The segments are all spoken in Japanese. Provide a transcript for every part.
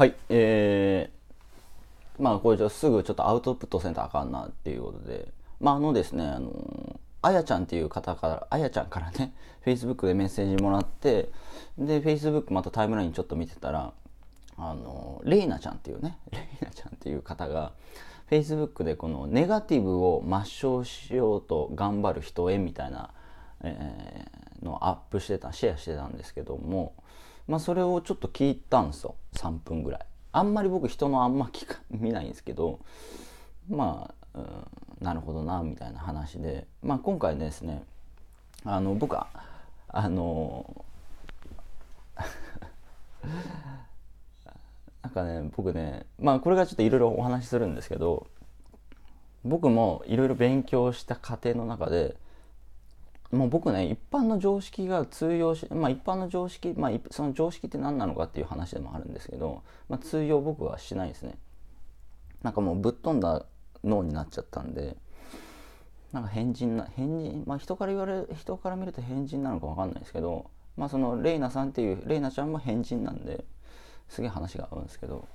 はい、えー、まあこれじゃすぐちょっとアウトプットせんとあかんなっていうことで、まああのですね、あのあやちゃんっていう方から、あやちゃんからね、Facebook でメッセージもらって、で、Facebook またタイムラインちょっと見てたら、あの、レイナちゃんっていうね、レイナちゃんっていう方が、Facebook でこのネガティブを抹消しようと頑張る人へみたいな、えー、のアップしてた、シェアしてたんですけども、まあ、それをちょっと聞いたんですよ3分ぐらいあんまり僕人のあんま聞か見ないんですけどまあ、うん、なるほどなみたいな話で、まあ、今回ですねあの僕はあの なんかね僕ねまあこれがちょっといろいろお話しするんですけど僕もいろいろ勉強した過程の中でもう僕ね一般の常識が通用し、まあ、一般の常識、まあ、その常識って何なのかっていう話でもあるんですけど、まあ、通用僕はしないですねなんかもうぶっ飛んだ脳になっちゃったんでなんか変人な変人まあ人から言われる人から見ると変人なのか分かんないですけどまあそのレイナさんっていうレイナちゃんも変人なんですげえ話が合うんですけど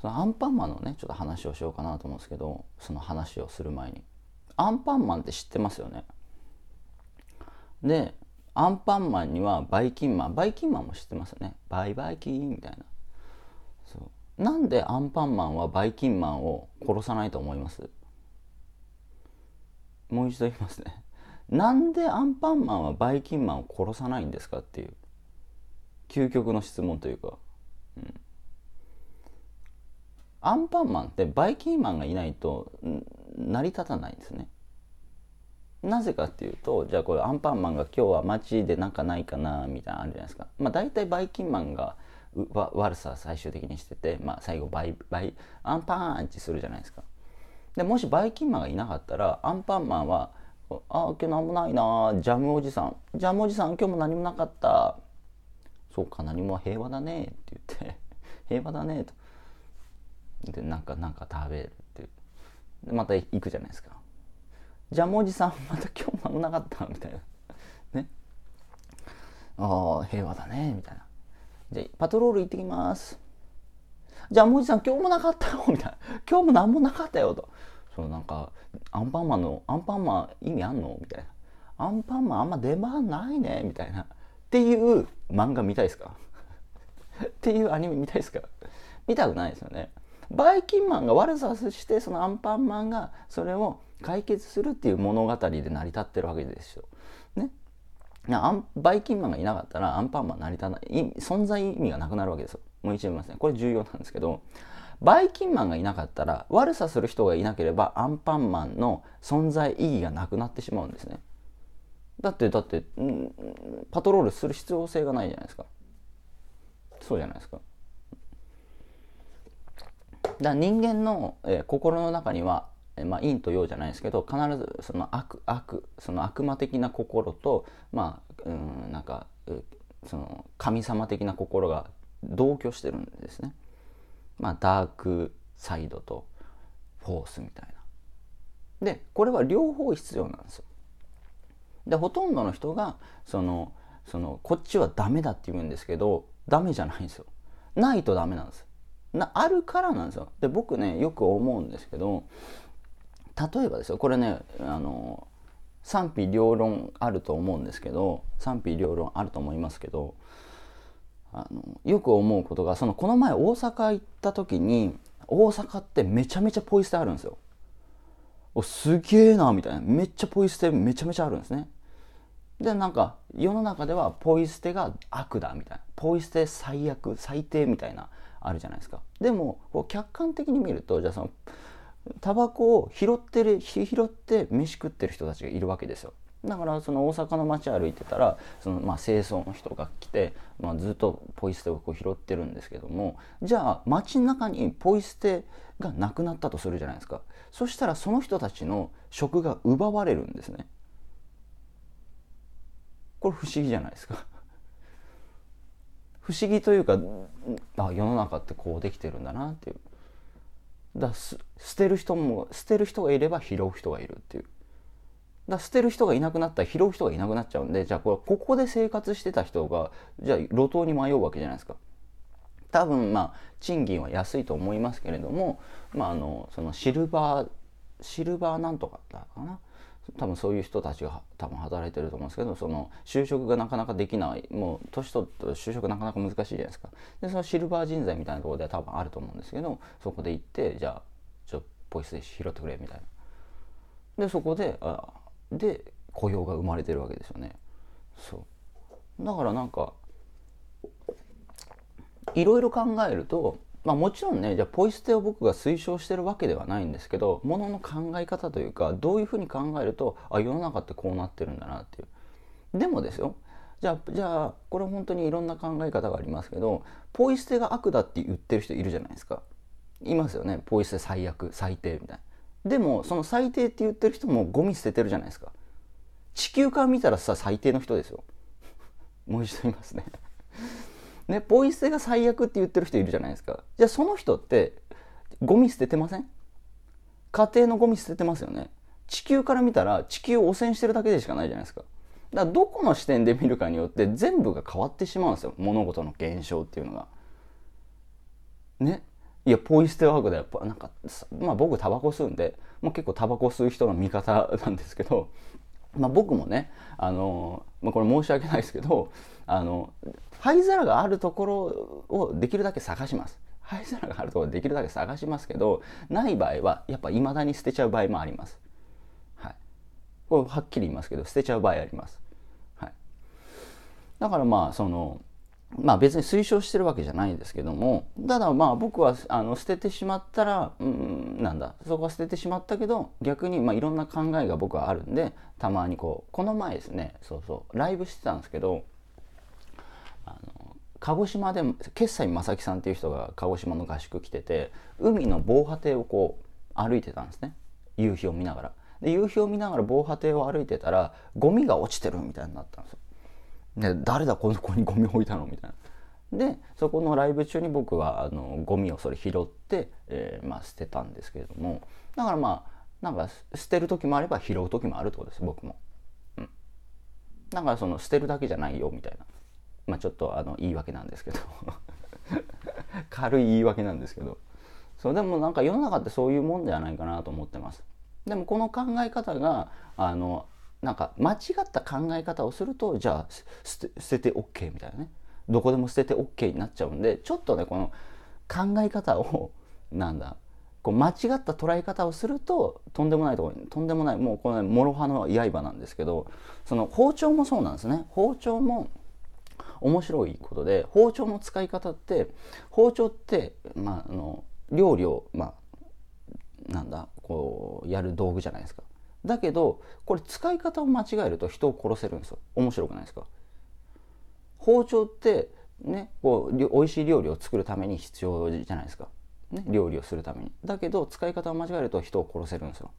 そのアンパンマンのねちょっと話をしようかなと思うんですけどその話をする前にアンパンマンって知ってますよねでアンパンマンにはバイキンマンバイキンマンも知ってますよねバイバイキンみたいなそうなんでアンパンマンはバイキンマンを殺さないと思いますもう一度言いますねなんでアンパンマンはバイキンマンを殺さないんですかっていう究極の質問というか、うん、アンパンマンってバイキンマンがいないと成り立たないんですねなぜかっていうとじゃあこれアンパンマンが今日は街でなんかないかなみたいなのあるじゃないですか。まあ、大体バイキンマンが悪さ最終的にしてて、まあ、最後バイバイアンパンチするじゃないですか。でもしバイキンマンがいなかったらアンパンマンは「あ今日何もないなジャムおじさんジャムおじさん今日も何もなかった」「そうか何も平和だね」って言って「平和だね」と。でなんかなんか食べるっていうまた行くじゃないですか。ジャムおじさん、また今日もなかった、みたいな。ね。ああ、平和だね、みたいな。じゃパトロール行ってきます。ジャムおじさん、今日もなかったよ、みたいな。今日も何もなかったよ、と。そう、なんか、アンパンマンの、アンパンマン意味あんのみたいな。アンパンマンあんま出番ないね、みたいな。っていう漫画見たいですかっていうアニメ見たいですか見たくないですよね。バイキンマンが悪さして、そのアンパンマンがそれを解決するっていう物語で成り立ってるわけですよ。ね。バイキンマンがいなかったらアンパンマン成り立たない存在意味がなくなるわけですよ。もう一度見ますね。これ重要なんですけどバイキンマンがいなかったら悪さする人がいなければアンパンマンの存在意義がなくなってしまうんですね。だってだって、パトロールする必要性がないじゃないですか。そうじゃないですか。だ人間の、えー、心の中にはまあ、陰と陽じゃないですけど必ずその悪悪その悪魔的な心とまあうんなんかその神様的な心が同居してるんですね。まあ、ダークサイドとフォースみたいな。でこれは両方必要なんですよ。でほとんどの人がそのそのこっちはダメだって言うんですけどダメじゃないんですよ。ないとダメなんです。なあるからなんですよ。で僕ねよく思うんですけど例えばですよこれねあの賛否両論あると思うんですけど賛否両論あると思いますけどあのよく思うことがそのこの前大阪行った時に大阪ってめちゃめちゃポイ捨てあるんですよ。おすげえなみたいなめっちゃポイ捨てめちゃめちゃあるんですね。でなんか世の中ではポイ捨てが悪だみたいなポイ捨て最悪最低みたいなあるじゃないですか。でもこう客観的に見るとじゃあそのタバコを拾ってる拾って飯食ってる人たちがいるわけですよだからその大阪の街歩いてたらそのまあ清掃の人が来て、まあ、ずっとポイ捨てをこう拾ってるんですけどもじゃあ街の中にポイ捨てがなくなったとするじゃないですかそしたらその人たちの食が奪われるんですねこれ不思議じゃないですか不思議というかあ世の中ってこうできてるんだなっていうだ捨てる人も捨てる人がいれば拾う人がいるっていうだ捨てる人がいなくなったら拾う人がいなくなっちゃうんでじゃあこれここで生活してた人がじゃあ路頭に迷うわけじゃないですか多分まあ賃金は安いと思いますけれども、まあ、あのそのシルバーシルバーなんとかだかな多分そういう人たちが多分働いてると思うんですけどその就職がなかなかできないもう年取った就職なかなか難しいじゃないですかでそのシルバー人材みたいなところでは多分あると思うんですけどそこで行ってじゃあちょっとポイ捨て拾ってくれみたいなでそこであで雇用が生まれてるわけですよねそうだからなんかいろいろ考えるとまあ、もちろんねじゃあポイ捨てを僕が推奨してるわけではないんですけどものの考え方というかどういうふうに考えるとあ世の中ってこうなってるんだなっていう。でもですよじゃあじゃあこれ本当にいろんな考え方がありますけどポイ捨てが悪だって言ってる人いるじゃないですか。いますよねポイ捨て最悪最低みたいな。でもその最低って言ってる人もゴミ捨ててるじゃないですか。地球から見たらさ最低の人ですよ。もう一度言いますねね、ポイ捨てが最悪って言ってる人いるじゃないですか。じゃあその人ってゴミ捨ててません家庭のゴミ捨ててますよね。地球から見たら地球を汚染してるだけでしかないじゃないですか。だからどこの視点で見るかによって全部が変わってしまうんですよ。物事の現象っていうのが。ね。いや、ポイ捨てワークでやっぱなんか、まあ僕タバコ吸うんで、もう結構タバコ吸う人の味方なんですけど、まあ僕もね、あの、まあ、これ申し訳ないですけど、あの、灰皿があるところをできるだけ探します。灰皿があるところできるだけ探しますけどない場合はやっぱ未だに捨てちゃう場合もあります。はい、これはっきり言いますけど捨てちゃう場合あります。はい、だからまあそのまあ別に推奨してるわけじゃないんですけどもただまあ僕はあの捨ててしまったらうんなんだそこは捨ててしまったけど逆にまあいろんな考えが僕はあるんでたまにこうこの前ですねそうそうライブしてたんですけどあの鹿児島で決済正樹さんっていう人が鹿児島の合宿来てて海の防波堤をこう歩いてたんですね夕日を見ながら。で夕日を見ながら防波堤を歩いてたらゴミが落ちてるみたいになったんですよ。で誰だこの子にゴミ置いたのみたいな。でそこのライブ中に僕はあのゴミをそれ拾って、えー、まあ、捨てたんですけれどもだからまあなんか捨てる時もあれば拾う時もあるってことです僕も。うん、だからその捨てるだけじゃないよみたいな。まあ、ちょっとあの言い訳なんですけど 軽い言い訳なんですけどそうでもなんか世の中ってそういうもんではないかなと思ってます。でもこの考え方があのなんか間違った考え方をするとじゃあ捨て捨てて OK みたいなねどこでも捨てて OK になっちゃうんでちょっとねこの考え方を なんだこう間違った捉え方をするととんでもないところにとんでもないもうこのね諸刃の刃なんですけどその包丁もそうなんですね包丁も面白いことで包丁の使い方って包丁って、まあ、あの料理を、まあ、なんだこうやる道具じゃないですか。だけどこれ使い方を間違えると人を殺せるんですよ。面白くないですか包丁ってねこう美味しい料理を作るために必要じゃないですか。ね、料理をするためにだけど使い方を間違えると人を殺せるんですよ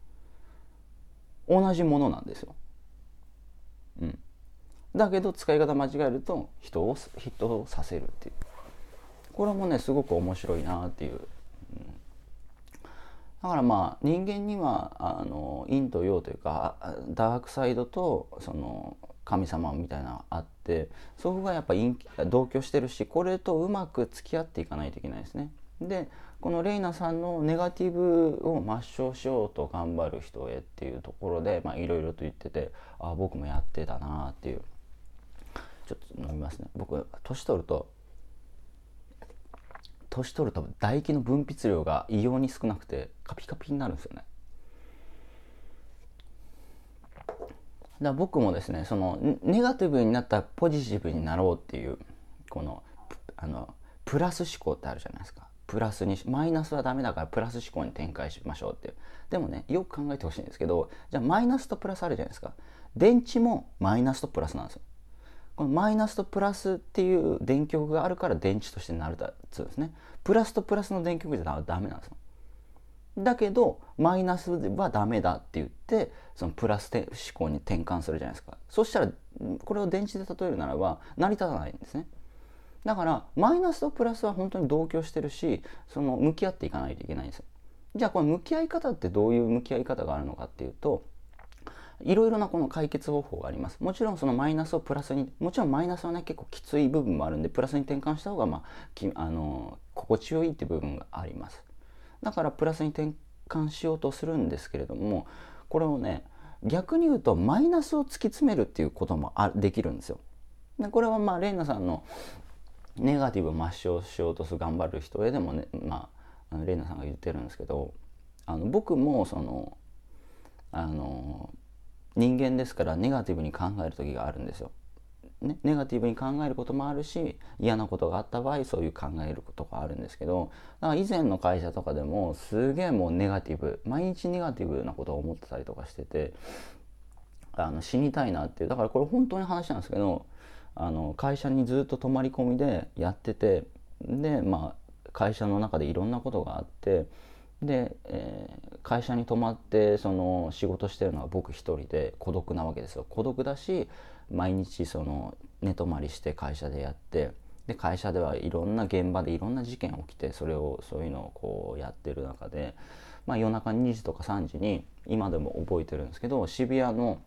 同じものなんですようんだけど使い方間違えると人をヒットさせるっていうこれもねすごく面白いなっていう、うん、だからまあ人間にはあの陰と陽というかダークサイドとその神様みたいなあってそこがやっぱ同居してるしこれとうまく付き合っていかないといけないですね。でこのレイナさんのネガティブを抹消しようと頑張る人へっていうところでいろいろと言っててあ僕もやってたなっていうちょっと飲みますね僕年取ると年取ると唾液の分泌量が異様に少なくてカピカピになるんですよねだから僕もですねそのネガティブになったらポジティブになろうっていうこのあのプラス思考ってあるじゃないですかプラスにマイナスはダメだからプラス思考に展開しましょうっていうでもねよく考えてほしいんですけどじゃあマイナスとプラスあるじゃないですか電池もマイナスとプラスなんですよこのマイナスとプラスっていう電極があるから電池として成り立つんですねプラスとプラスの電極じゃダメなんですよだけどマイナスはダメだって言ってそのプラス思考に転換するじゃないですかそしたらこれを電池で例えるならば成り立たないんですねだからマイナスとプラスは本当に同居してるしその向き合っていかないといけないんですよじゃあこの向き合い方ってどういう向き合い方があるのかっていうといろいろなこの解決方法があります。もちろんそのマイナスをプラスに、もちろんマイナスはね、結構きつい部分もあるんで、プラスに転換した方が、まあ、きあの心地よいって部分があります。だからプラスに転換しようとするんですけれども、これをね、逆に言うとマイナスを突き詰めるっていうこともあできるんですよ。でこれはまあ、レイナさんのネガティブ抹消しようとする頑張る人へでもね、まあ、のレイナさんが言ってるんですけど、あの僕もその、あの人間ですからネガティブに考える時があるんですよ。ね、ネガティブに考えることもあるし嫌なことがあった場合そういう考えることがあるんですけどだから以前の会社とかでもすげえもうネガティブ毎日ネガティブなことを思ってたりとかしててあの死にたいなっていうだからこれ本当に話なんですけどあの会社にずっと泊まり込みでやっててでまあ会社の中でいろんなことがあって。で、えー、会社に泊まってその仕事してるのは僕一人で孤独なわけですよ孤独だし毎日その寝泊まりして会社でやってで会社ではいろんな現場でいろんな事件起きてそれをそういうのをこうやってる中で、まあ、夜中2時とか3時に今でも覚えてるんですけど渋谷の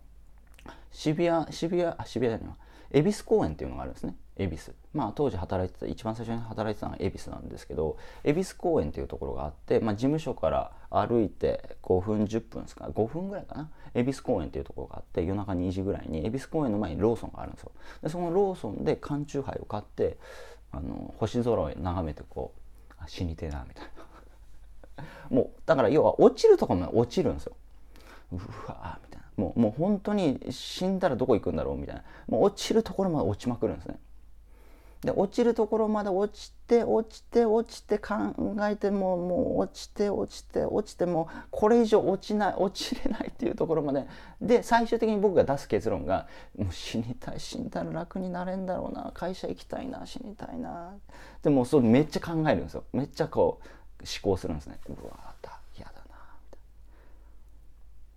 渋谷渋谷あ渋谷じゃない恵比寿公園っていうのがあるんですね恵比寿まあ、当時働いてた一番最初に働いてたのは恵比寿なんですけど恵比寿公園っていうところがあって、まあ、事務所から歩いて5分10分ですか5分ぐらいかな恵比寿公園っていうところがあって夜中2時ぐらいに恵比寿公園の前にローソンがあるんですよでそのローソンで缶チューハイを買ってあの星空を眺めてこうあ死にてえなみたいな もうだから要は落ちるとこも落ちるんですようわみたいなもうもう本当に死んだらどこ行くんだろうみたいなもう落ちるところまで落ちまくるんですねで落ちるところまで落ちて落ちて落ちて考えてももう落ちて落ちて落ちてもこれ以上落ちない落ちれないっていうところまでで最終的に僕が出す結論がもう死にたい死んだら楽になれんだろうな会社行きたいな死にたいなでもそうめっちゃ考えるんですよめっちゃこう思考するんですねうわだ嫌だな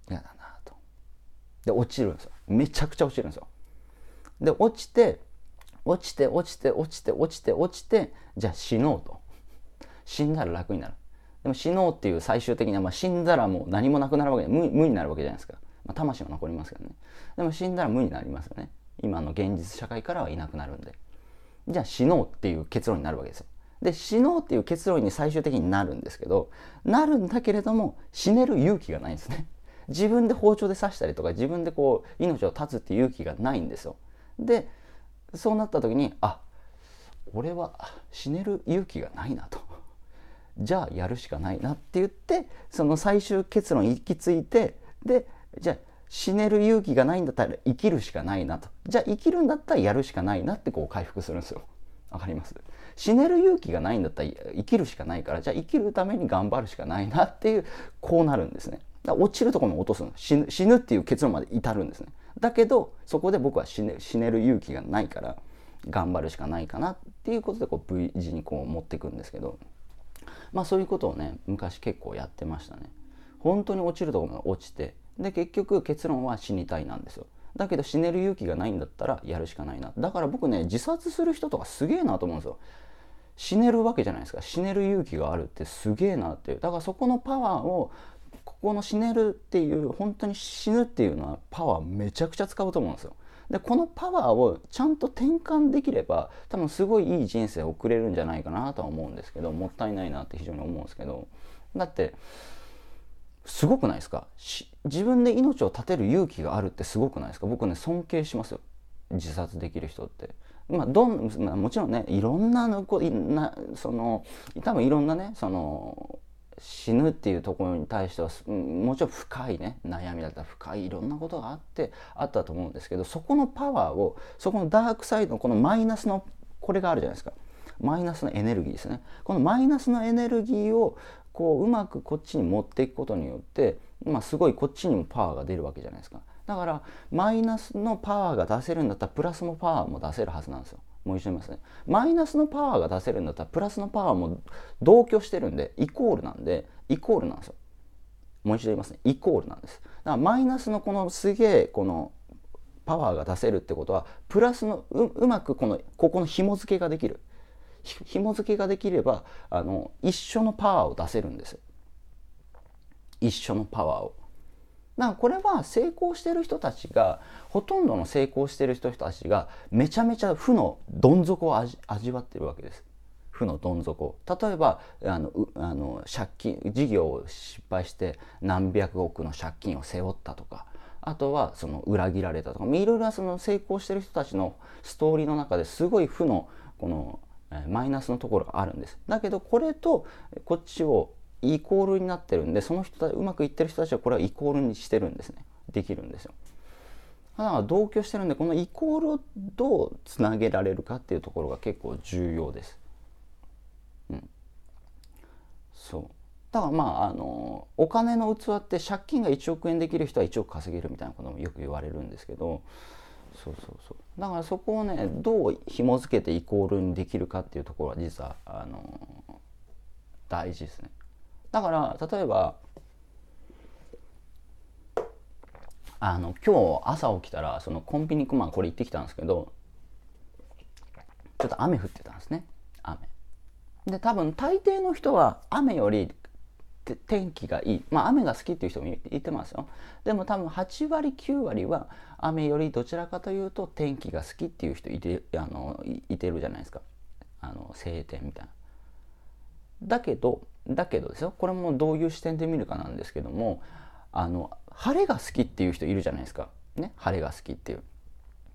嫌だなとで落ちるんですよめちゃくちゃ落ちるんですよで落ちて落ちて落ちて落ちて落ちて落ちてじゃあ死のうと死んだら楽になるでも死のうっていう最終的な、まあ、死んだらもう何もなくなるわけ無無になるわけじゃないですか、まあ、魂は残りますけどねでも死んだら無になりますよね今の現実社会からはいなくなるんでじゃあ死のうっていう結論になるわけですよで死のうっていう結論に最終的になるんですけどなるんだけれども死ねる勇気がないんですね自分で包丁で刺したりとか自分でこう命を絶つっていう勇気がないんですよでそうなった時にあ俺は死ねる勇気がないなと じゃあやるしかないなって言ってその最終結論行き着いてでじゃあ死ねる勇気がないんだったら生きるしかないなとじゃあ生きるんだったらやるしかないなってこう回復するんですよ。わかります死ねる勇気がないんだったら生きるしかないからじゃあ生きるために頑張るしかないなっていうこうなるんですね。だ落ちるところも落とすの死ぬっていう結論まで至るんですね。だけどそこで僕は死ね死ねる勇気がないから頑張るしかないかなっていうことでこう V 字にこう持っていくんですけどまあそういうことをね昔結構やってましたね。本当に落ちるとこまで落ちてで結局結論は死にたいなんですよ。だけど死ねる勇気がないんだったらやるしかないなだから僕ね自殺する人とかすげえなと思うんですよ死ねるわけじゃないですか死ねる勇気があるってすげえなっていうだからそこのパワーをここの死ねるっていう本当に死ぬっていうのはパワーめちゃくちゃ使うと思うんですよ。でこのパワーをちゃんと転換できれば多分すごいいい人生を送れるんじゃないかなとは思うんですけどもったいないなって非常に思うんですけどだってすごくないですか自分で命を絶てる勇気があるってすごくないですか僕ね尊敬しますよ自殺できる人って。まあ、どんまあ、もちろんねいろんなのこいなその多分いろんなねその死ぬっていうところに対してはもちろん深いね悩みだったら深いいろんなことがあってあったと思うんですけどそこのパワーをそこのダークサイドのこのマイナスのこれがあるじゃないですかマイナスのエネルギーですねこのマイナスのエネルギーをこううまくこっちに持っていくことによって、まあ、すごいこっちにもパワーが出るわけじゃないですかだからマイナスのパワーが出せるんだったらプラスのパワーも出せるはずなんですよもう一緒にますねマイナスのパワーが出せるんだったらプラスのパワーも同居してるんでイコールなんでイコールなんですよもう一度言いますねイコールなんですだからマイナスのこのすげえこのパワーが出せるってことはプラスのうまくこのここの紐付けができる紐付けができればあの一緒のパワーを出せるんです一緒のパワーをだこれは成功してる人たちがほとんどの成功してる人たちがめちゃめちゃ負のどん底を味わってるわけです。負のどん底例えばあのあの借金事業を失敗して何百億の借金を背負ったとかあとはその裏切られたとかいろいろなその成功してる人たちのストーリーの中ですごい負のこのマイナスのところがあるんです。だけどこれとこっちをイコールになってるんでその人たうまくいってる人たちはこれはイコールにしてるんですねできるんですよ。だから同居してるんでこのイコールをどうつなげられるかっていうところが結構重要です。うん、そうだからまああのお金の器って借金が1億円できる人は1億稼げるみたいなこともよく言われるんですけどそうそうそうだからそこをねどう紐付けてイコールにできるかっていうところは実はあの大事ですね。だから例えばあの今日朝起きたらそのコンビニマンこれ行ってきたんですけどちょっと雨降ってたんですね雨で多分大抵の人は雨より天気がいいまあ雨が好きっていう人も言ってますよでも多分8割9割は雨よりどちらかというと天気が好きっていう人いてあのいてるじゃないですかあの晴天みたいなだけどだけどですよこれもどういう視点で見るかなんですけどもあの晴れが好きっていう人いるじゃないですか、ね、晴れが好きっていう。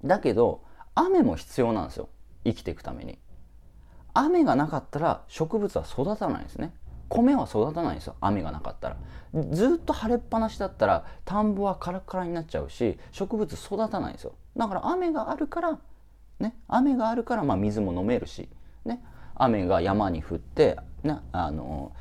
だけど雨も必要なんですよ生きていくために。雨がなかったら植物は育たないんですね。米は育たないんですよ雨がなかったらずっと晴れっぱなしだったら田んぼはカラカラになっちゃうし植物育たないんですよだから雨があるからね雨があるからまあ水も飲めるしね雨が山に降って、ね、あの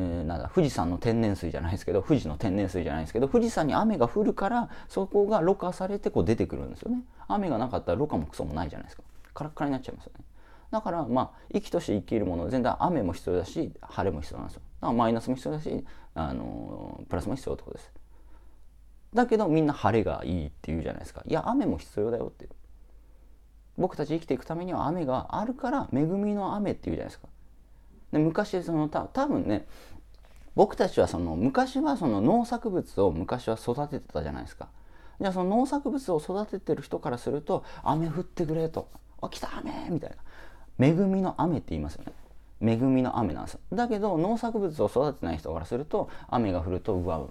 えー、なんだ富士山の天然水じゃないですけど富士の天然水じゃないですけど富士山に雨が降るからそこがろ過されてこう出てくるんですよね雨がなかったらろ過もクソもないじゃないですかカラッカラになっちゃいますよねだからまあ息として生きるもの全然雨も必要だし晴れも必要なんですよだからマイナスも必要だし、あのー、プラスも必要ってことですだけどみんな晴れがいいって言うじゃないですかいや雨も必要だよって僕たち生きていくためには雨があるから恵みの雨って言うじゃないですかで昔そのた多分ね僕たちはその昔はその農作物を昔は育ててたじゃないですか。じゃあその農作物を育ててる人からすると雨降ってくれと「あ来た雨!」みたいな恵みの雨って言いますよね。恵みの雨なんですだけど農作物を育てない人からすると雨が降るとうわ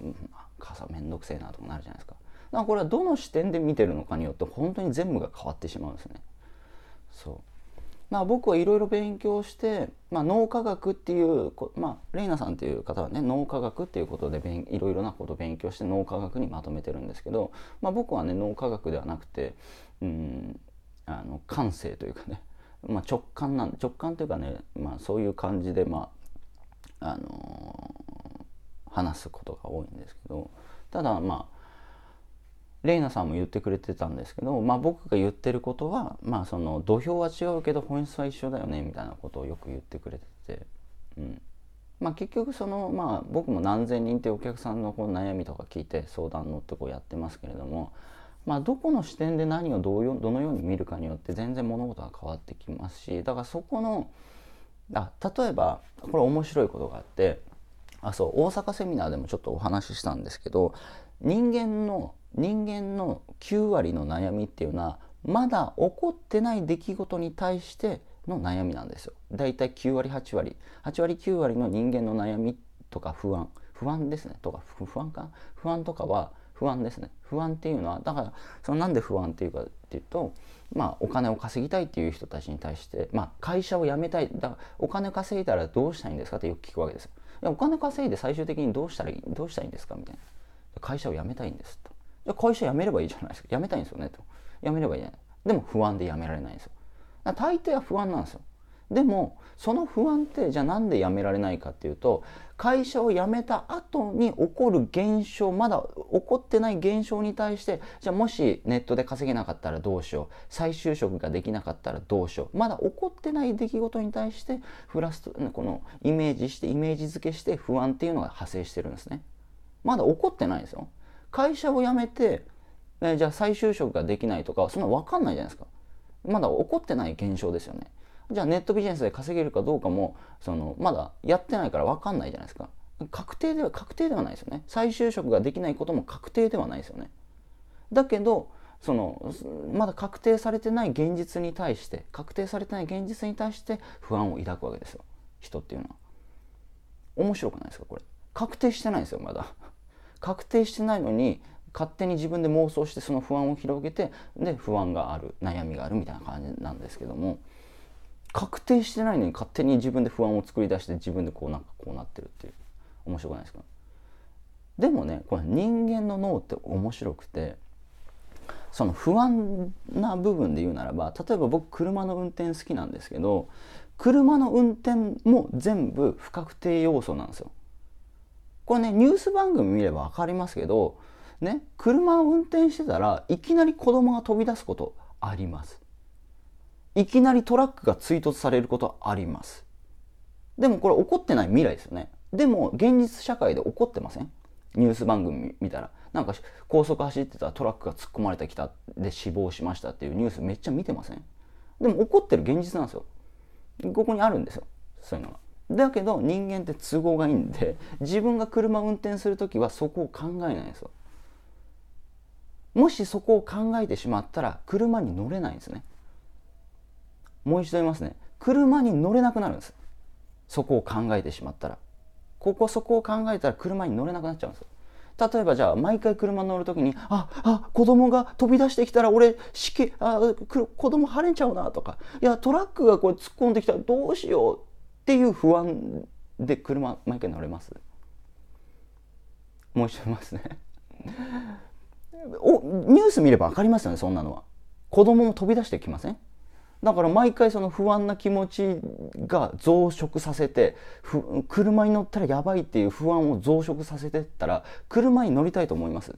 傘めんどくせえなとかなるじゃないですか。だからこれはどの視点で見てるのかによって本当に全部が変わってしまうんですね。そうまあ、僕はいろいろ勉強して、まあ、脳科学っていう、まあ、レイナさんっていう方はね脳科学っていうことでいろいろなことを勉強して脳科学にまとめてるんですけど、まあ、僕はね脳科学ではなくてうんあの感性というかね、まあ、直感なん直感というかね、まあ、そういう感じで、まああのー、話すことが多いんですけどただまあレイナさんも言ってくれてたんですけど、まあ、僕が言ってることは、まあ、その土俵は違うけど本質は一緒だよねみたいなことをよく言ってくれてて、うんまあ、結局その、まあ、僕も何千人ってお客さんのこう悩みとか聞いて相談乗ってこうやってますけれども、まあ、どこの視点で何をどうよどのように見るかによって全然物事は変わってきますしだからそこのあ例えばこれ面白いことがあってあそう大阪セミナーでもちょっとお話ししたんですけど人間の人間の9割の悩みっていうのはまだ起こってない出来事に対しての悩みなんですよ。だいたい9割8割8割9割の人間の悩みとか不安不安ですねとか不安か不安とかは不安ですね不安っていうのはだからそのなんで不安っていうかっていうとまあお金を稼ぎたいっていう人たちに対してまあ会社を辞めたいだお金稼いだらどうしたいんですかってよく聞くわけですよ。お金稼いで最終的にどうしたらいいどうしたいんですかみたいな。会社を辞めたいんですと。じゃ会社辞めればいいじゃないですか。辞めたいんですよね、と。辞めればいいじゃない。でも不安で辞められないんですよ。大抵は不安なんですよ。でも、その不安って、じゃあなんで辞められないかっていうと、会社を辞めた後に起こる現象、まだ起こってない現象に対して、じゃあもしネットで稼げなかったらどうしよう、再就職ができなかったらどうしよう、まだ起こってない出来事に対して、フラスト、このイメージして、イメージ付けして不安っていうのが派生してるんですね。まだ起こってないですよ。会社を辞めて、えじゃあ再就職ができないとかそんな分かんないじゃないですかまだ起こってない現象ですよねじゃあネットビジネスで稼げるかどうかもそのまだやってないから分かんないじゃないですか確定では確定ではないですよね再就職ができないことも確定ではないですよねだけどそのまだ確定されてない現実に対して確定されてない現実に対して不安を抱くわけですよ人っていうのは面白くないですかこれ確定してないですよまだ確定してないのに勝手に自分で妄想してその不安を広げてで不安がある悩みがあるみたいな感じなんですけども確定してないのに勝手に自分で不安を作り出して自分でこうなんかこうなってるっていう面白くないですかでもねこれ人間の脳って面白くてその不安な部分で言うならば例えば僕車の運転好きなんですけど車の運転も全部不確定要素なんですよこれねニュース番組見れば分かりますけどね車を運転してたらいきなり子供が飛び出すことありますいきなりトラックが追突されることありますでもこれ起こってない未来ですよねでも現実社会で起こってませんニュース番組見たらなんか高速走ってたトラックが突っ込まれてきたで死亡しましたっていうニュースめっちゃ見てませんでも起こってる現実なんですよここにあるんですよそういうのがだけど人間って都合がいいんで自分が車運転する時はそこを考えないんですよもしそこを考えてしまったら車に乗れないんですねもう一度言いますね車に乗れなくなるんですそこを考えてしまったらここそこを考えたら車に乗れなくなっちゃうんです例えばじゃあ毎回車乗る時にああ子供が飛び出してきたら俺子あ子供腫れちゃうなとかいやトラックがこれ突っ込んできたらどうしようっていう不安で車毎回乗れますもう一度言いますねおニュース見れば分かりますよねそんなのは子供も飛び出してきませんだから毎回その不安な気持ちが増殖させて車に乗ったらやばいっていう不安を増殖させてったら車に乗りたいと思います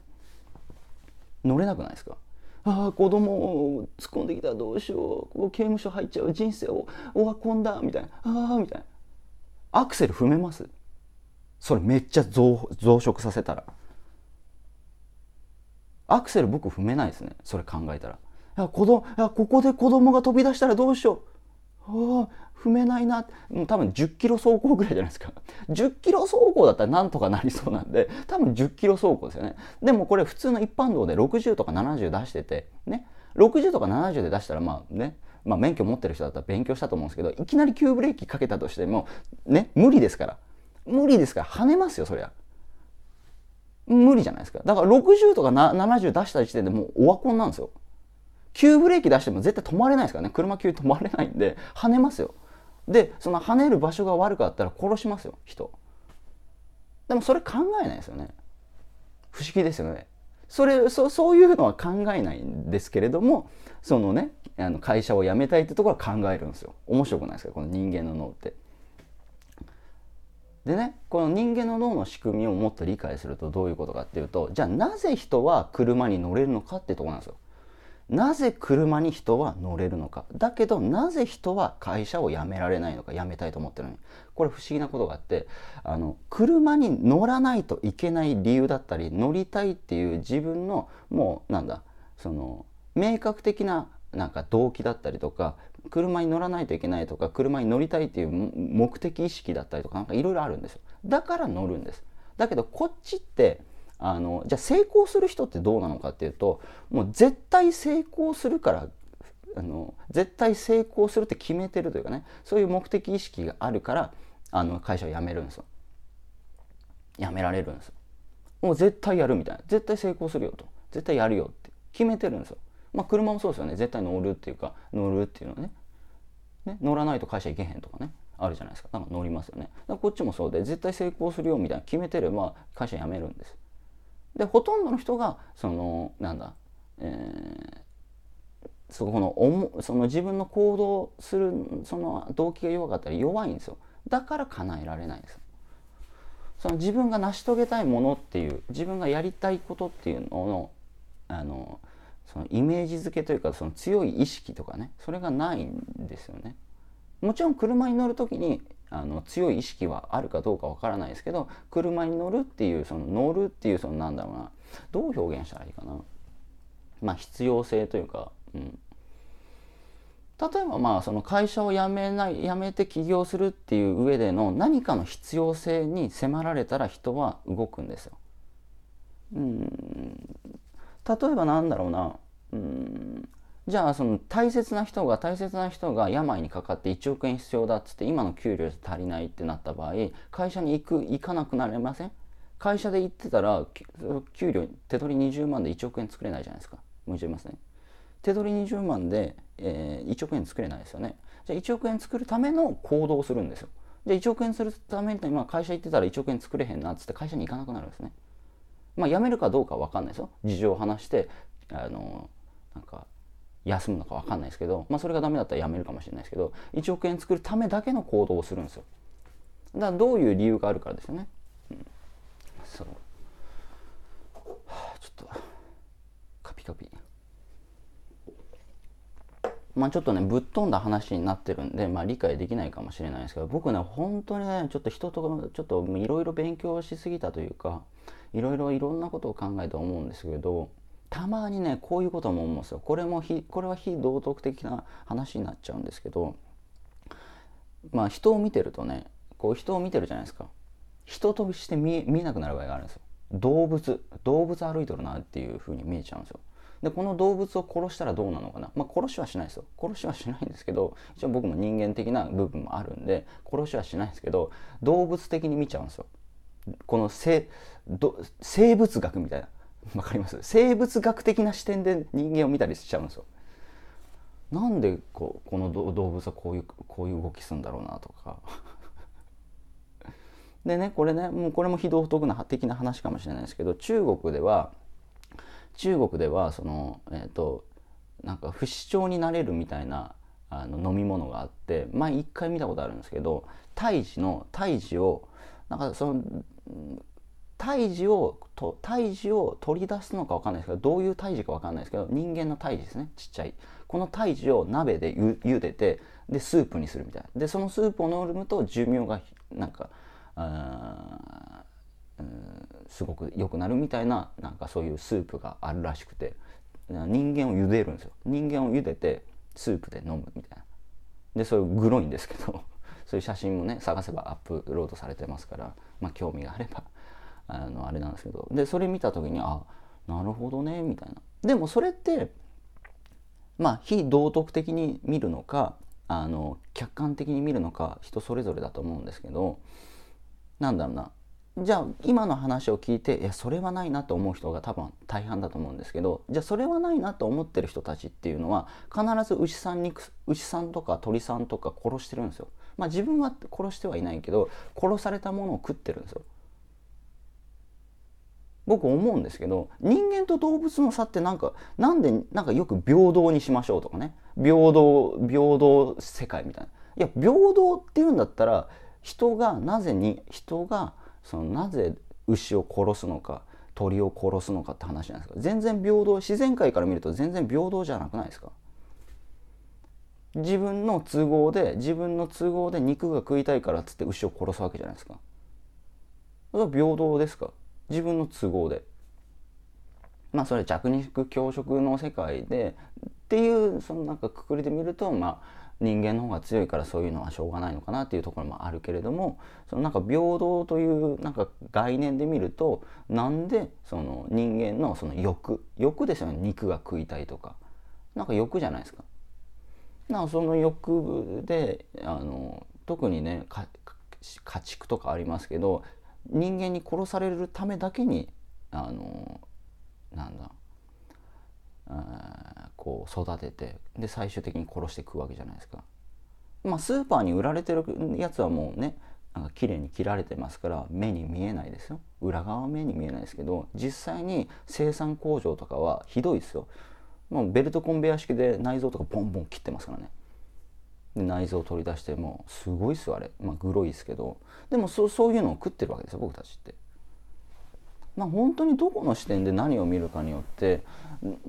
乗れなくないですかああ子供を突っ込んできたらどうしよう刑務所入っちゃう人生をオワコンだみたいなああみたいなアクセル踏めますそれめっちゃ増殖させたらアクセル僕踏めないですねそれ考えたらいや子供いやここで子供が飛び出したらどうしようあ踏めないな多分10キロ走行ぐらいじゃないですか10キロ走行だったらなんとかなりそうなんで多分10キロ走行ですよねでもこれ普通の一般道で60とか70出しててね60とか70で出したらまあねまあ、免許持ってる人だったら勉強したと思うんですけどいきなり急ブレーキかけたとしてもね無理ですから無理ですから跳ねますよそりゃ無理じゃないですかだから60とか70出した時点でもうオワコンなんですよ急ブレーキ出しても絶対止まれないですからね車急に止まれないんで跳ねますよでその跳ねる場所が悪かったら殺しますよ人でもそれ考えないですよね不思議ですよねそれそそういうのは考えないんですけれどもそのねあの会社を辞めたいってところは考えるんですよ面白くないですかこの人間の脳ってでねこの人間の脳の仕組みをもっと理解するとどういうことかっていうとじゃあなぜ人は車に乗れるのかってとこなんですよなぜ車に人は乗れるのかだけどなぜ人は会社を辞められないのか辞めたいと思ってるのにこれ不思議なことがあってあの車に乗らないといけない理由だったり乗りたいっていう自分のもうなんだその明確的ななんか動機だったりとか車に乗らないといけないとか車に乗りたいっていう目的意識だったりとかなんかいろいろあるんですよだから乗るんですだけどこっちってあのじゃあ成功する人ってどうなのかっていうともう絶対成功するからあの絶対成功するって決めてるというかねそういう目的意識があるからあの会社を辞めるんですよ。辞められるんですよ。もう絶対やるみたいな絶対成功するよと絶対やるよって決めてるんですよ。まあ、車もそうですよね絶対乗るっていうか乗るっていうのはねね乗らないと会社行けへんとかねあるじゃないですかなんか乗りますよね。こっちもそうで絶対成功するよみたいな決めてれば会社辞めるんです。でほとんどの人がそのなんだ、えー、そこのその自分の行動するその動機が弱かったり弱いんですよだから叶えられないんですその自分が成し遂げたいものっていう自分がやりたいことっていうののあのそのイメージ付けというかその強い意識とかねそれがないんですよね。もちろん車に乗る時にあの強い意識はあるかどうかわからないですけど車に乗るっていうその乗るっていうそのなんだろうなどう表現したらいいかなまあ必要性というか、うん、例えばまあその会社を辞めない辞めて起業するっていう上での何かの必要性に迫られたら人は動くんですよ。うん例えばなんだろうなうんじゃあその大切な人が大切な人が病にかかって1億円必要だっつって今の給料足りないってなった場合会社に行く行かなくなれません会社で行ってたら給料手取り20万で1億円作れないじゃないですか向いますね手取り20万で、えー、1億円作れないですよねじゃあ1億円作るための行動をするんですよじゃあ1億円するために、今会社行ってたら1億円作れへんなっつって会社に行かなくなるんですねまあ辞めるかどうかは分かんないですよ事情を話してあのなんか休むのか分かんないですけど、まあ、それがダメだったらやめるかもしれないですけど1億円作るためだけの行動をするんですよだからどういう理由があるからですよね、うん、そう、はあ、ちょっとカピカピまあちょっとねぶっ飛んだ話になってるんで、まあ、理解できないかもしれないですけど僕ね本当にねちょっと人とちょっといろいろ勉強しすぎたというかいろいろいろんなことを考えて思うんですけどたまにねこういうことも思うんですよこれも非これは非道徳的な話になっちゃうんですけどまあ人を見てるとねこう人を見てるじゃないですか人として見見えなくなる場合があるんですよ動物動物歩いてるなっていう風に見えちゃうんですよでこの動物を殺したらどうなのかな、まあ、殺しはしないですよ殺しはしないんですけど一応僕も人間的な部分もあるんで殺しはしないですけど動物的に見ちゃうんですよこの生物学みたいなわかります生物学的な視点で人間を見たりしちゃうんですよ。なんでここの動物はこういうこういう動きするんだろうなとか でねこれねもうこれも非道徳な的な話かもしれないですけど中国では中国ではそのえっ、ー、となんか不死鳥になれるみたいなあの飲み物があって前一回見たことあるんですけど胎児の胎児をなんかその胎児をと胎児を取り出すのか分かんないですけどどういう胎児か分かんないですけど人間の胎児ですねちっちゃいこの胎児を鍋でゆ茹でてでスープにするみたいなでそのスープを飲むと寿命がなんかすごく良くなるみたいななんかそういうスープがあるらしくて人間を茹でるんですよ人間を茹でてスープで飲むみたいなでそれグロいんですけど そういう写真もね探せばアップロードされてますからまあ興味があればあのあれなんですけどでそれ見た時にあなるほどねみたいな。でもそれってまあ非道徳的に見るのかあの客観的に見るのか人それぞれだと思うんですけどなんだろうなじゃあ今の話を聞いていやそれはないなと思う人が多分大半だと思うんですけどじゃあそれはないなと思ってる人たちっていうのは必ず牛さんに牛さんとか鳥さんとか殺してるんですよ。まあ、自分は殺してはいないけど殺されたものを食ってるんですよ。僕思うんですけど人間と動物の差ってなんかなんでなんかよく平等にしましょうとかね平等平等世界みたいないや平等っていうんだったら人がなぜに人がそのなぜ牛を殺すのか鳥を殺すのかって話じゃないですか全然平等自然界から見ると全然平等じゃなくないですか自分の都合で自分の都合で肉が食いたいからっつって牛を殺すわけじゃないですかそれは平等ですか自分の都合でまあそれ弱肉強食の世界でっていうそのなんかくくりで見るとまあ人間の方が強いからそういうのはしょうがないのかなっていうところもあるけれどもそのなんか平等というなんか概念で見るとなんでその人間のその欲欲ですよね肉が食いたいとかなんか欲じゃないですか。なその欲であの特にねか家畜とかありますけど人間に殺されるためだけにあのなんだこう育ててで最終的に殺していくわけじゃないですか。まあ、スーパーに売られてるやつはもうねなんか綺麗に切られてますから目に見えないですよ裏側は目に見えないですけど実際に生産工場とかはひどいですよもうベルトコンベヤ式で内臓とかボンボン切ってますからねで内臓を取り出してもすごいっすあれまあグロいですけどでもそそういうのを食ってるわけですよ僕たちって。まあ、本当にどこの視点で何を見るかによって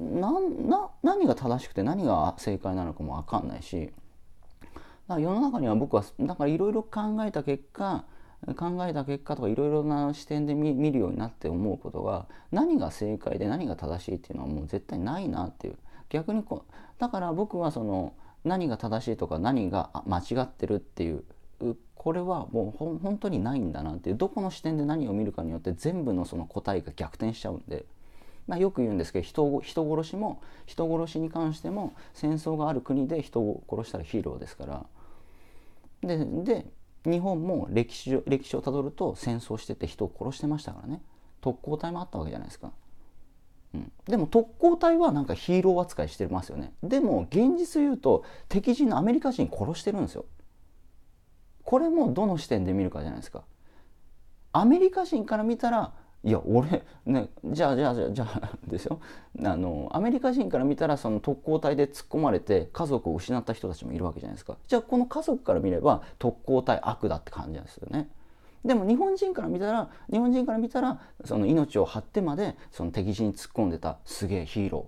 何が正しくて何が正解なのかも分かんないしだから世の中には僕はだからいろいろ考えた結果考えた結果とかいろいろな視点で見るようになって思うことが何が正解で何が正しいっていうのはもう絶対ないなっていう逆にこだから僕はその何が正しいとか何が間違ってるっていうこれはもう本当にないんだなっていうどこの視点で何を見るかによって全部のその答えが逆転しちゃうんで。まあ、よく言うんですけど人人殺しも人殺しに関しても戦争がある国で人を殺したらヒーローですからでで日本も歴史歴史をたどると戦争してて人を殺してましたからね特攻隊もあったわけじゃないですかうん、でも特攻隊はなんかヒーロー扱いしてますよねでも現実言うと敵陣のアメリカ人殺してるんですよこれもどの視点で見るかじゃないですかアメリカ人から見たらいや俺ねじゃあじゃあじゃあじゃあ ですよあのアメリカ人から見たらその特攻隊で突っ込まれて家族を失った人たちもいるわけじゃないですかじゃあこの家族から見れば特攻隊悪だって感じなんですよね。でも日本人から見たら日本人から見たらその命を張ってまでその敵陣に突っ込んでたすげえヒーロ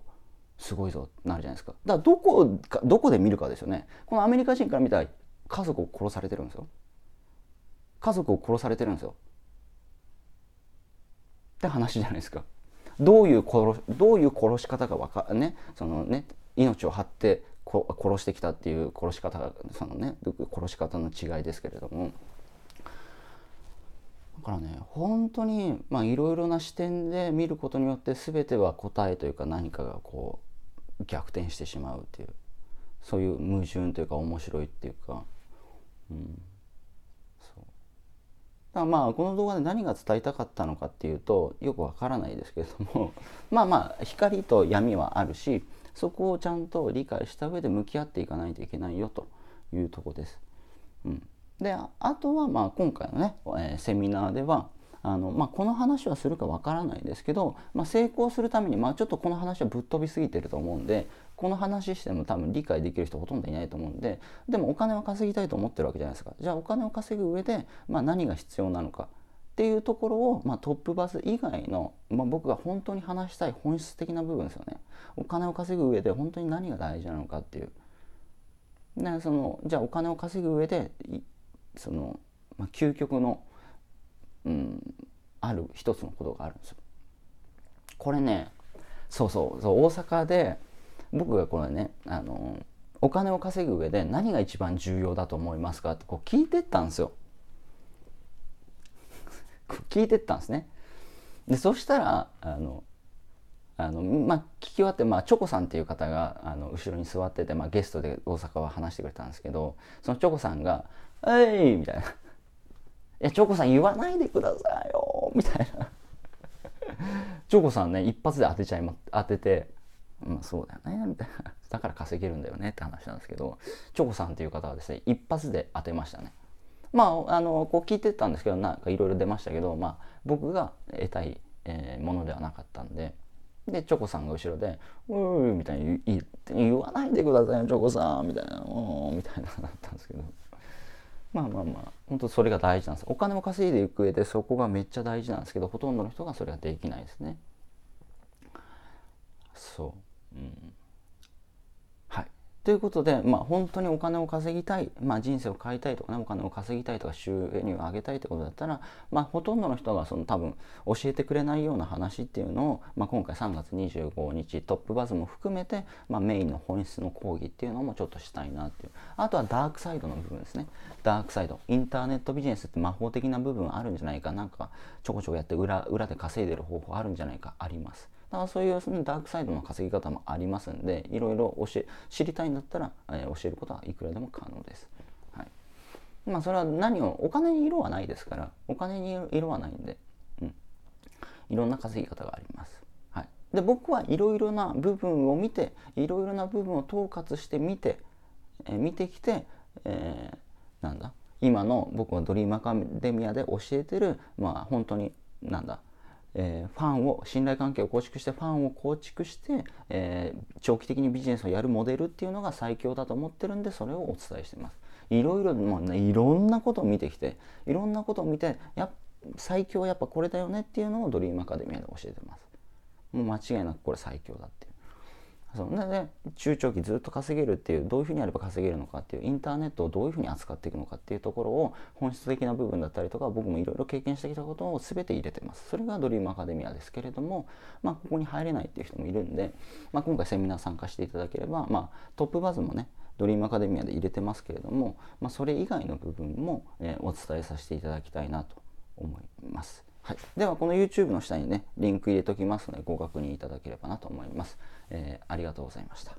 ーすごいぞってなるじゃないですかだからどこかどこで見るかですよねこのアメリカ人から見たら家族を殺されてるんですよ家族を殺されてるんですよって話じゃないですかどういう殺どういう殺し方がわかねそのね命を張って殺してきたっていう殺し方そのね殺し方の違いですけれどもからね本当にいろいろな視点で見ることによって全ては答えというか何かがこう逆転してしまうっていうそういう矛盾というか面白いっていうか、うん、そうだからまあこの動画で何が伝えたかったのかっていうとよくわからないですけれども まあまあ光と闇はあるしそこをちゃんと理解した上で向き合っていかないといけないよというとこです。うんであとはまあ今回のね、えー、セミナーではあの、まあ、この話はするかわからないですけど、まあ、成功するために、まあ、ちょっとこの話はぶっ飛びすぎてると思うんでこの話しても多分理解できる人ほとんどいないと思うんででもお金を稼ぎたいと思ってるわけじゃないですかじゃあお金を稼ぐ上で、まあ、何が必要なのかっていうところを、まあ、トップバス以外の、まあ、僕が本当に話したい本質的な部分ですよねお金を稼ぐ上で本当に何が大事なのかっていう。ね、そのじゃあお金を稼ぐ上でその、まあ、究極の、うん、ある一つのことがあるんですよ。これねそうそうそう大阪で僕がこれねあのお金を稼ぐ上で何が一番重要だと思いますかってこう聞いてったんですよ。聞いてったんですね。でそしたらあのあの、まあ、聞き終わって、まあ、チョコさんっていう方があの後ろに座ってて、まあ、ゲストで大阪は話してくれたんですけどそのチョコさんがえいみたいな。いや、チョコさん言わないでくださいよみたいな。チョコさんね、一発で当てちゃいま、当てて、まあそうだよね、みたいな。だから稼げるんだよねって話なんですけど、チョコさんっていう方はですね、一発で当てましたね。まあ、あの、こう聞いてたんですけど、なんかいろいろ出ましたけど、まあ、僕が得たい、えー、ものではなかったんで、で、チョコさんが後ろで、うーみたいに言わないでくださいよ、チョコさんみたいな、うーみたいななったんですけど。まあまあまあ本当それが大事なんですお金を稼いでいく上でそこがめっちゃ大事なんですけどほとんどの人がそれができないですねそう、うん、ということで、まあ、本当にお金を稼ぎたい、まあ、人生を変えたいとかね、お金を稼ぎたいとか、収入を上げたいってことだったら、まあ、ほとんどの人がその多分教えてくれないような話っていうのを、まあ、今回3月25日、トップバズも含めて、まあ、メインの本質の講義っていうのもちょっとしたいなっていう。あとはダークサイドの部分ですね。ダークサイド。インターネットビジネスって魔法的な部分あるんじゃないか、なんかちょこちょこやって裏裏で稼いでる方法あるんじゃないか、あります。だからそういうそのダークサイドの稼ぎ方もありますんでいろいろ教え知りたいんだったら、えー、教えることはいくらでも可能です。はい、まあそれは何をお金に色はないですからお金に色はないんで、うん、いろんな稼ぎ方があります。はい、で僕はいろいろな部分を見ていろいろな部分を統括して見て、えー、見てきて、えー、なんだ今の僕はドリームアカデミアで教えてるまあ本当になんだえー、ファンを信頼関係を構築してファンを構築して、えー、長期的にビジネスをやるモデルっていうのが最強だと思ってるんでそれをお伝えしてますいろいろ、まあね、いろんなことを見てきていろんなことを見てや最強はやっぱこれだよねっていうのをドリームアカデミアで教えてますもう間違いなくこれ最強だっていうそのね中長期ずっと稼げるっていうどういうふうにやれば稼げるのかっていうインターネットをどういうふうに扱っていくのかっていうところを本質的な部分だったりとか僕もいろいろ経験してきたことを全て入れてますそれがドリームアカデミアですけれどもまあここに入れないっていう人もいるんで、まあ、今回セミナー参加していただければ、まあ、トップバズもねドリームアカデミアで入れてますけれども、まあ、それ以外の部分も、えー、お伝えさせていただきたいなと思います。はい、ではこの YouTube の下にねリンク入れときますのでご確認いただければなと思います。えー、ありがとうございました。